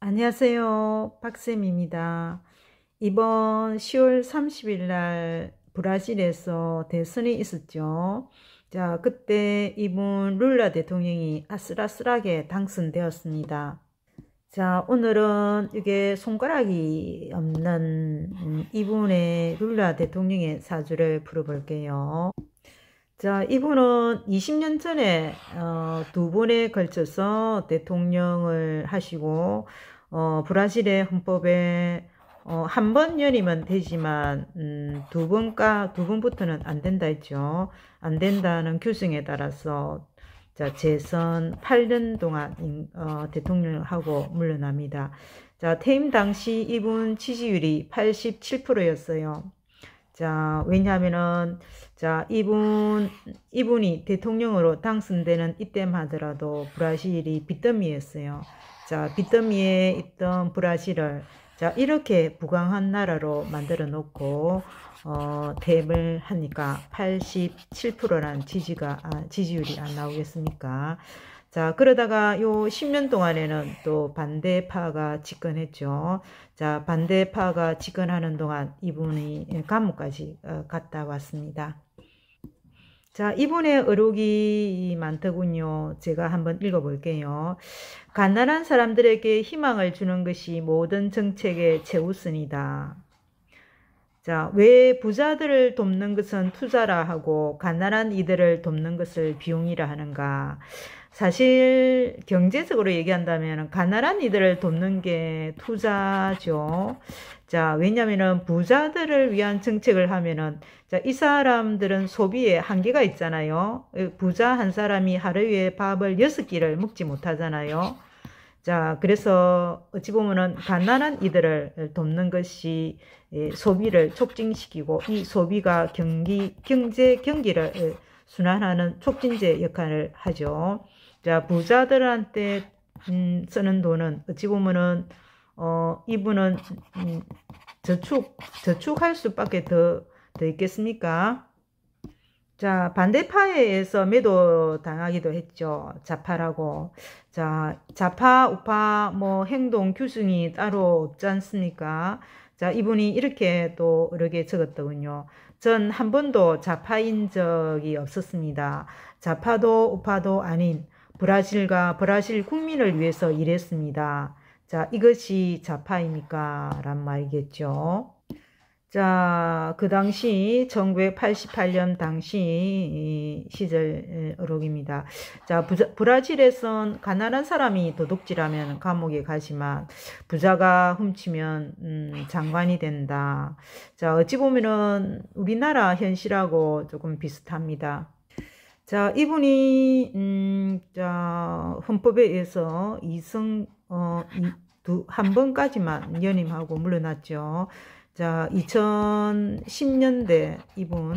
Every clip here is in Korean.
안녕하세요. 박쌤입니다. 이번 10월 30일 날 브라질에서 대선이 있었죠. 자, 그때 이분 룰라 대통령이 아슬아슬하게 당선되었습니다. 자, 오늘은 이게 손가락이 없는 음, 이분의 룰라 대통령의 사주를 풀어볼게요. 자, 이분은 20년 전에 어, 두 번에 걸쳐서 대통령을 하시고 어, 브라질의 헌법에 어, 한번 연임은 되지만 음, 두 번까 두 번부터는 안 된다 했죠. 안 된다는 규정에 따라서 자, 재선 8년 동안 어, 대통령을 하고 물러납니다. 자, 퇴임 당시 이분 지지율이 87%였어요. 자, 왜냐하면은, 자, 이분, 이분이 대통령으로 당선되는 이때만 하더라도 브라질이 빚더미였어요. 자, 빚더미에 있던 브라질을, 자, 이렇게 부강한 나라로 만들어 놓고, 어, 댐을 하니까 87%라는 지지가, 아, 지지율이 안 나오겠습니까? 자, 그러다가 요 10년 동안에는 또 반대파가 집권했죠. 자, 반대파가 집권하는 동안 이분이 감옥까지 어, 갔다 왔습니다. 자, 이분의 의록이 많더군요. 제가 한번 읽어볼게요. 가난한 사람들에게 희망을 주는 것이 모든 정책의 최우선이다. 자, 왜 부자들을 돕는 것은 투자라 하고 가난한 이들을 돕는 것을 비용이라 하는가? 사실 경제적으로 얘기한다면 가난한 이들을 돕는 게 투자죠. 자, 왜냐면은 부자들을 위한 정책을 하면은 자, 이 사람들은 소비에 한계가 있잖아요. 부자 한 사람이 하루에 밥을 여섯 끼를 먹지 못하잖아요. 자, 그래서 어찌 보면은 가난한 이들을 돕는 것이 예, 소비를 촉진시키고 이 소비가 경기, 경제, 경기를 예, 순환하는 촉진제 역할을 하죠. 자, 부자들한테 음, 쓰는 돈은 어찌 보면은 어, 이분은 음, 저축, 저축할 수밖에 더, 더 있겠습니까? 자, 반대파에 서 매도 당하기도 했죠. 자파라고 자, 자파 우파, 뭐, 행동, 규승이 따로 없지 않습니까? 자, 이분이 이렇게 또 여러 개 적었더군요. 전 한 번도 자파인 적이 없었습니다. 자파도 우파도 아닌 브라질과 브라질 국민을 위해서 일했습니다. 자, 이것이 자파입니까란 말이겠죠. 자, 그 당시 1988년 당시 시절 어록입니다. 자, 부자, 브라질에선 가난한 사람이 도둑질하면 감옥에 가지만 부자가 훔치면 음, 장관이 된다. 자, 어찌 보면은 우리나라 현실하고 조금 비슷합니다. 자, 이분이 음, 자, 헌법에 의해서 이성 어, 이, 두, 한 번까지만 연임하고 물러났죠. 자, 2010년대 이분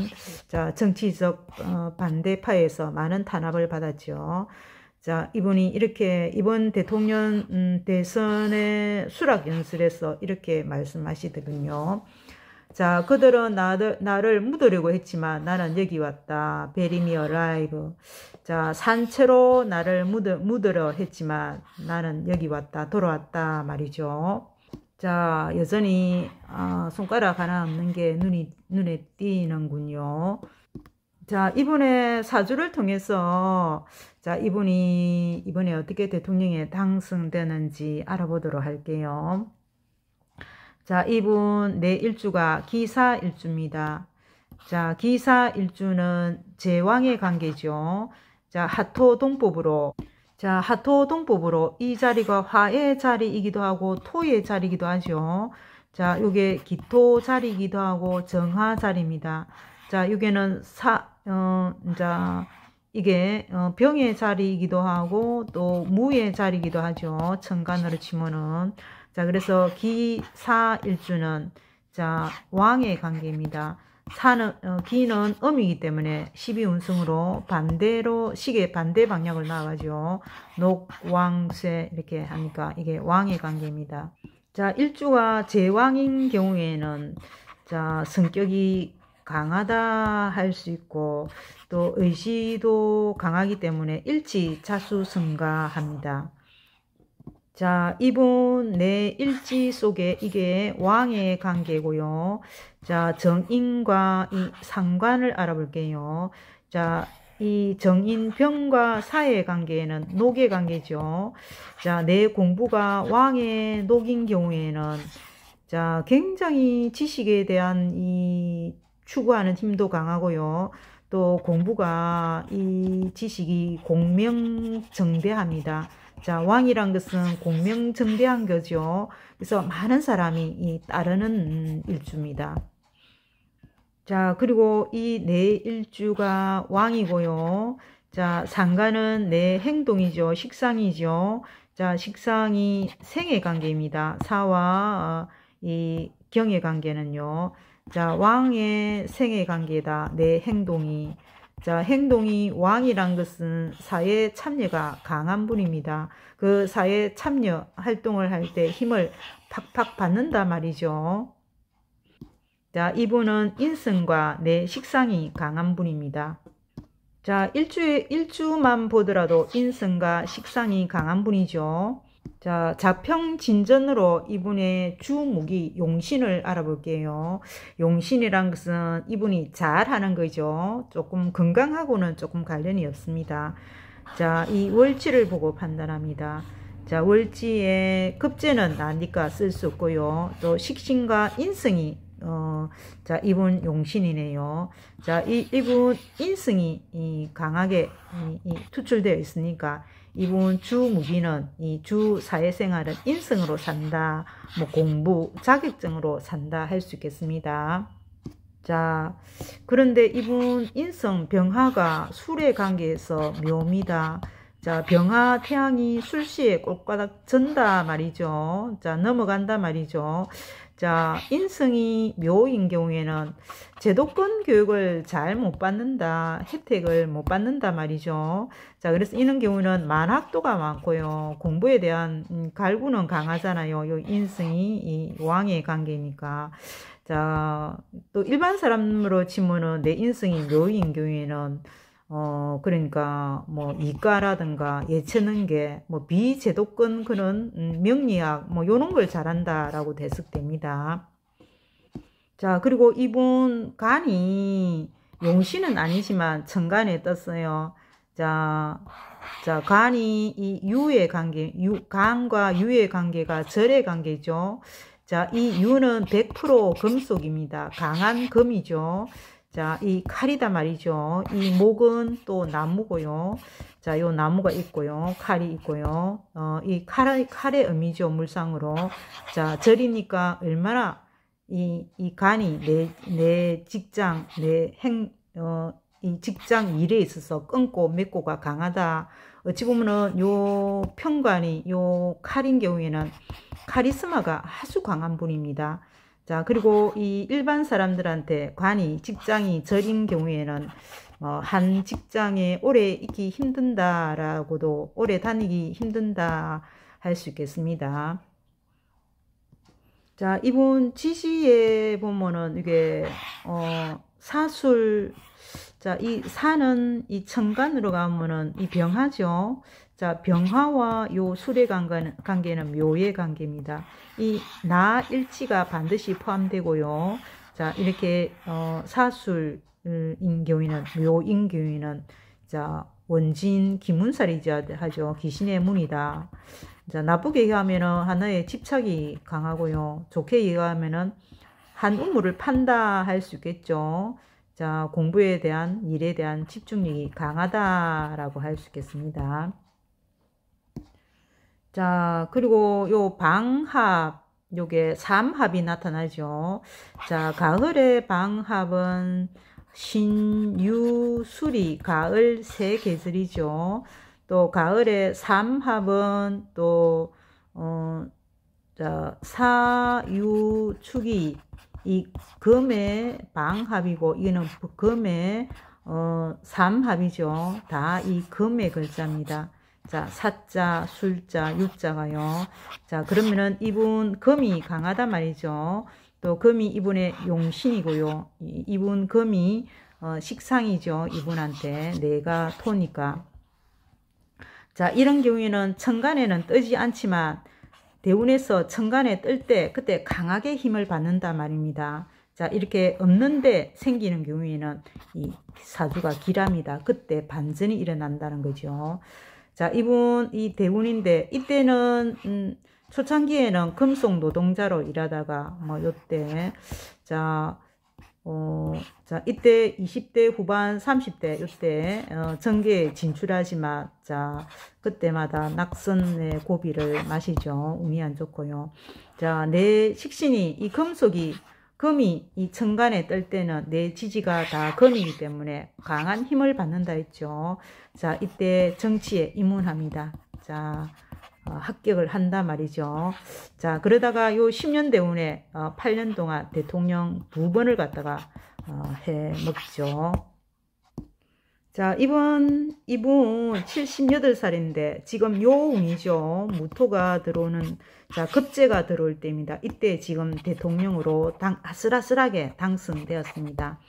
자, 정치적 어, 반대파에서 많은 탄압을 받았죠. 자, 이분이 이렇게 이번 대통령 음, 대선의 수락 연설에서 이렇게 말씀하시더군요. 자, 그들은 나들, 나를 묻으려고 했지만 나는 여기 왔다. 베리미 어라이브. 자, 산채로 나를 묻으, 묻으려 했지만 나는 여기 왔다. 돌아왔다. 말이죠. 자, 여전히 아, 손가락 하나 없는 게 눈이, 눈에 띄는군요. 자, 이번에 사주를 통해서 자, 이분이 이번에 어떻게 대통령에 당선되는지 알아보도록 할게요. 자, 이분 내 일주가 기사 일주입니다. 자, 기사 일주는 제왕의 관계죠. 자, 하토 동법으로 자, 하토동법으로 이 자리가 화의 자리이기도 하고 토의 자리이기도 하죠. 자, 요게 기토 자리이기도 하고 정화 자리입니다. 자, 요게는 사, 어, 자, 이게 어, 병의 자리이기도 하고 또 무의 자리이기도 하죠. 천간으로 치면은. 자, 그래서 기사일주는 자, 왕의 관계입니다. 사는 어, 기는 음이기 때문에 12운승으로 반대로 식의 반대 방향을 나와가지고 녹왕 쇠 이렇게 하니까 이게 왕의 관계입니다. 자 일주가 제왕인 경우에는 자 성격이 강하다 할 수 있고 또 의지도 강하기 때문에 일치 차수 승가합니다. 자, 이분 내 일지 속에 이게 왕의 관계고요. 자, 정인과 이 상관을 알아볼게요. 자, 이 정인 병과 사의 관계에는 녹의 관계죠. 자, 내 공부가 왕의 녹인 경우에는 자, 굉장히 지식에 대한 이 추구하는 힘도 강하고요. 또 공부가 이 지식이 공명정대합니다. 자, 왕이란 것은 공명정대한 거죠. 그래서 많은 사람이 따르는 일주입니다. 자, 그리고 이내 네 일주가 왕이고요. 자, 상가는 내 네 행동이죠. 식상이죠. 자, 식상이 생애 관계입니다. 사와 어, 이 경의 관계는요. 자, 왕의 생애 관계다. 내 네 행동이. 자, 행동이 왕이란 것은 사회 참여가 강한 분입니다. 그 사회 참여 활동을 할 때 힘을 팍팍 받는다 말이죠. 자, 이분은 인성과 내 식상이 강한 분입니다. 자, 일주일 일주만 보더라도 인성과 식상이 강한 분이죠. 자, 자평 진전으로 이분의 주무기 용신을 알아볼게요. 용신이란 것은 이분이 잘하는 거죠. 조금 건강하고는 조금 관련이 없습니다. 자, 이 월치를 보고 판단합니다. 자, 월지의 급제는 나니까 쓸 수 없고요. 또 식신과 인성이 어, 자, 이분 용신이네요. 자, 이, 이분 인성이 이 강하게 이, 이 투출되어 있으니까 이분 주무기는 이 주 사회생활은 인성으로 산다, 뭐 공부, 자격증으로 산다 할 수 있겠습니다. 자, 그런데 이분 인성 병화가 술에 관계에서 묘미다. 자, 병화 태양이 술시에 꽃가닥 전다 말이죠. 자, 넘어간다 말이죠. 자, 인성이 묘인 경우에는 제도권 교육을 잘 못 받는다, 혜택을 못 받는다 말이죠. 자, 그래서 이런 경우는 만학도가 많고요. 공부에 대한 음, 갈구는 강하잖아요. 요 인성이 이 왕의 관계니까. 자, 또 일반 사람으로 치면은 내 인성이 묘인 경우에는 어, 그러니까, 뭐, 이과라든가 예체능계, 뭐, 비제도권 그런 음, 명리학, 뭐, 요런 걸 잘한다라고 대석됩니다. 자, 그리고 이분 간이 용신은 아니지만 천간에 떴어요. 자, 자, 간이 이 유의 관계, 유, 간과 유의 관계가 절의 관계죠. 자, 이 유는 100% 금속입니다. 강한 금이죠. 자, 이 칼이다 말이죠. 이 목은 또 나무고요. 자, 요 나무가 있고요. 칼이 있고요. 어, 이 칼의, 칼의 의미죠. 물상으로. 자, 절이니까 얼마나 이, 이 간이 내, 내 직장, 내 행, 어, 이 직장 일에 있어서 끊고 맺고가 강하다. 어찌 보면은 요편관이요 칼인 경우에는 카리스마가 아주 강한 분입니다. 자 그리고 이 일반 사람들한테 관이 직장이 절인 경우에는 어, 한 직장에 오래 있기 힘든다라고도 오래 다니기 힘든다 할 수 있겠습니다. 자이분 지시에 보면은 이게 어, 사술 자이 사는 이 천간으로 가면은 이 병하죠. 자, 병화와 요 술의 관계는, 관계는 묘의 관계입니다. 이 나 일치가 반드시 포함되고요. 자, 이렇게 어, 사술인 경우에는 묘인 경우에는 자, 원진 기문살이자 하죠. 귀신의 문이다. 자, 나쁘게 얘기하면은 하나의 집착이 강하고요. 좋게 얘기하면은 한 우물을 판다 할 수 있겠죠. 자, 공부에 대한 일에 대한 집중력이 강하다라고 할 수 있겠습니다. 자, 그리고 요 방합, 요게 삼합이 나타나죠. 자, 가을의 방합은 신유수리, 가을 새 계절이죠. 또 가을의 삼합은 또, 어, 자, 사유축이 이 금의 방합이고, 이거는 금의 어, 삼합이죠. 다 이 금의 글자입니다. 자, 사자, 술자, 육자가요. 자, 그러면은 이분 금이 강하단 말이죠. 또 금이 이분의 용신이고요. 이분 금이 어, 식상이죠. 이분한테 내가 토니까. 자, 이런 경우에는 천간에는 뜨지 않지만 대운에서 천간에 뜰 때 그때 강하게 힘을 받는다 말입니다. 자, 이렇게 없는데 생기는 경우에는 이 사주가 기랍니다. 그때 반전이 일어난다는 거죠. 자, 이분 이 대운인데 이때는 음, 초창기에는 금속 노동자로 일하다가 뭐 요때 자 어, 자, 이때 20대 후반 30대, 이때, 어, 전계에 진출하지만, 자, 그때마다 낙선의 고비를 마시죠. 운이 안 좋고요. 자, 내 식신이, 이 금속이 금이 이 천간에 뜰 때는 내 지지가 다 금이기 때문에 강한 힘을 받는다 했죠. 자, 이때 정치에 입문합니다. 자, 어, 합격을 한다 말이죠. 자, 그러다가 요 10년 대운에 어, 8년 동안 대통령 두 번을 갔다가 어, 해 먹죠. 자, 이번 이분 78살인데 지금 요웅이죠. 무토가 들어오는 자, 급제가 들어올 때입니다. 이때 지금 대통령으로 당 아슬아슬하게 당선되었습니다.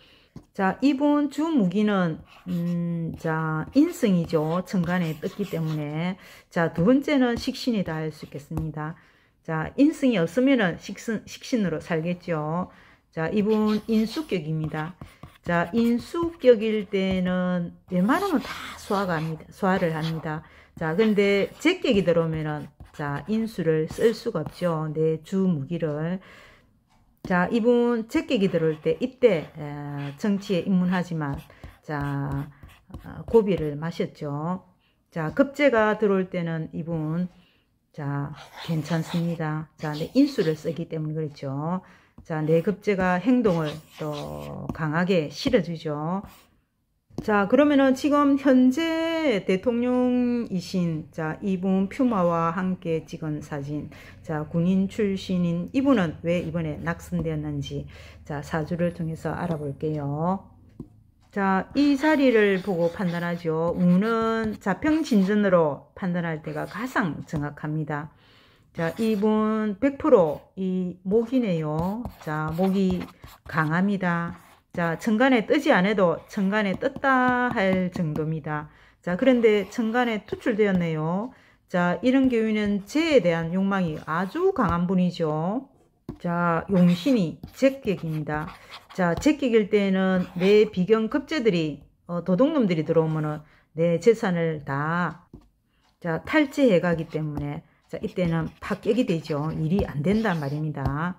자, 이분 주 무기는 음, 자, 인승이죠. 천간에 떴기 때문에 자, 두 번째는 식신이다 할 수 있겠습니다. 자, 인승이 없으면은 식신 식신으로 살겠죠. 자, 이분 인수격입니다. 자, 인수격일 때는 웬만하면 다 소화가 합니다. 소화를 합니다. 자, 근데 제격이 들어오면은 자, 인수를 쓸 수가 없죠. 내주 무기를. 자, 이분 제격이 들어올 때 이때 정치에 입문하지만 자, 어, 고비를 마셨죠. 자, 급제가 들어올 때는 이분 자, 괜찮습니다. 자, 인수를 쓰기 때문에 그렇죠. 자, 내급제가 행동을 또 강하게 실어주죠. 자, 그러면은 지금 현재 대통령이신 자, 이분 퓨마와 함께 찍은 사진. 자, 군인 출신인 이분은 왜 이번에 낙선되었는지 자, 사주를 통해서 알아볼게요. 자, 이 자리를 보고 판단하죠. 운은 자평진전으로 판단할 때가 가장 정확합니다. 자, 이분 100%이 목이네요. 자, 목이 강합니다. 자, 천간에 뜨지 않아도 천간에 떴다 할 정도입니다. 자, 그런데 천간에 투출되었네요. 자, 이런 경우에는 재에 대한 욕망이 아주 강한 분이죠. 자, 용신이 제격입니다. 자, 제격일 때에는 내 비경 급제들이 어, 도둑놈들이 들어오면은 내 재산을 다 자, 탈취해 가기 때문에 자, 이때는 팍깨이 되죠. 일이 안 된단 말입니다.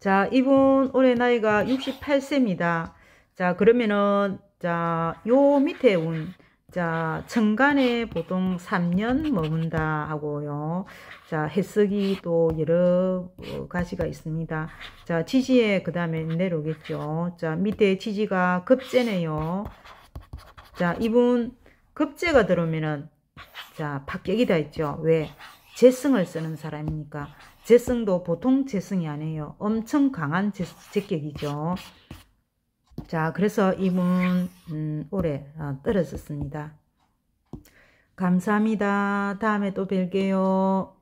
자, 이분 올해 나이가 68세입니다. 자, 그러면은 자, 요 밑에 운 자, 천간에 보통 3년 머문다 하고요. 자, 해석이 또 여러 가지가 있습니다. 자, 지지에 그 다음에 내려오겠죠. 자, 밑에 지지가 급제네요. 자, 이분 급제가 들어오면은 자, 박격이 다 있죠. 왜? 재성을 쓰는 사람이니까 재성도 보통 재성이 아니에요. 엄청 강한 재, 격이죠 자, 그래서 이분 음, 올해 아, 떨어졌습니다. 감사합니다. 다음에 또 뵐게요.